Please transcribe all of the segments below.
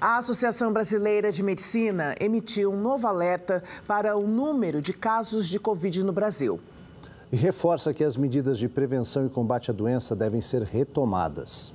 A Associação Brasileira de Medicina emitiu um novo alerta para o número de casos de Covid no Brasil. E reforça que as medidas de prevenção e combate à doença devem ser retomadas.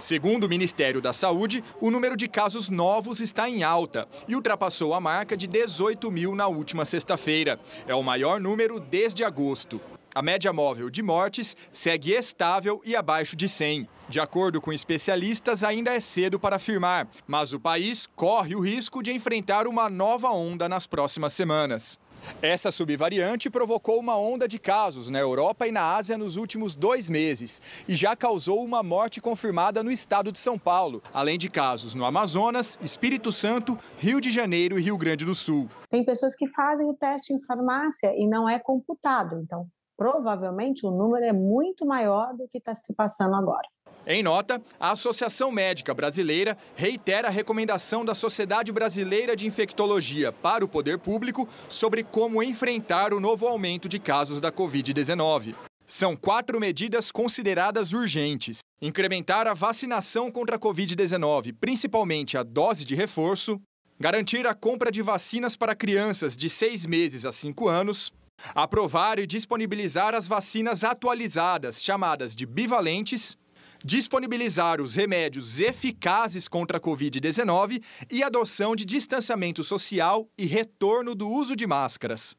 Segundo o Ministério da Saúde, o número de casos novos está em alta e ultrapassou a marca de 18 mil na última sexta-feira. É o maior número desde agosto. A média móvel de mortes segue estável e abaixo de 100. De acordo com especialistas, ainda é cedo para afirmar, mas o país corre o risco de enfrentar uma nova onda nas próximas semanas. Essa subvariante provocou uma onda de casos na Europa e na Ásia nos últimos dois meses e já causou uma morte confirmada no estado de São Paulo, além de casos no Amazonas, Espírito Santo, Rio de Janeiro e Rio Grande do Sul. Tem pessoas que fazem o teste em farmácia e não é computado, então provavelmente o número é muito maior do que está se passando agora. Em nota, a Associação Médica Brasileira reitera a recomendação da Sociedade Brasileira de Infectologia para o poder público sobre como enfrentar o novo aumento de casos da Covid-19. São quatro medidas consideradas urgentes: incrementar a vacinação contra a Covid-19, principalmente a dose de reforço, garantir a compra de vacinas para crianças de seis meses a cinco anos, Aprovar e disponibilizar as vacinas atualizadas, chamadas de bivalentes, disponibilizar os remédios eficazes contra a Covid-19 e adoção de distanciamento social e retorno do uso de máscaras.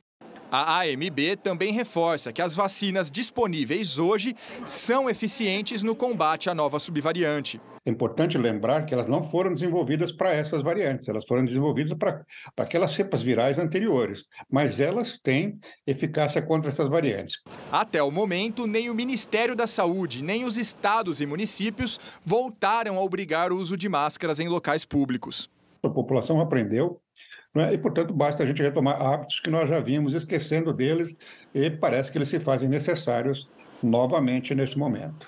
A AMB também reforça que as vacinas disponíveis hoje são eficientes no combate à nova subvariante. É importante lembrar que elas não foram desenvolvidas para essas variantes, elas foram desenvolvidas para aquelas cepas virais anteriores, mas elas têm eficácia contra essas variantes. Até o momento, nem o Ministério da Saúde, nem os estados e municípios voltaram a obrigar o uso de máscaras em locais públicos. A população aprendeu né? E, portanto, basta a gente retomar hábitos que nós já vimos esquecendo deles e parece que eles se fazem necessários novamente neste momento.